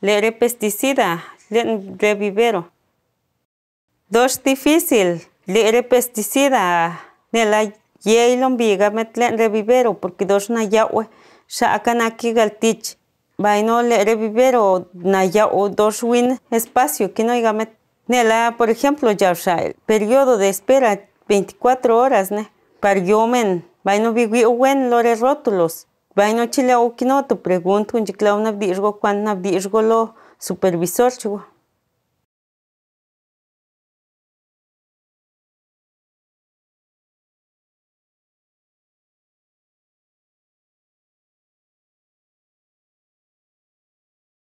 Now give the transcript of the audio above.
Leeré pesticida, leeré revivero. Dos difícil, leeré pesticida, nela yeilon viga metlenre revivero, porque dos na yawe, aquí galtich. Vaino le revivero na o dos win espacio, que no ne Nela, por ejemplo, ya el periodo de espera 24 horas, ne. Yomen vaino vivi los lore rótulos. Bueno, chile o otro pregunto, un chiclao nabdirgo, cuán nabdirgo lo supervisor, chico.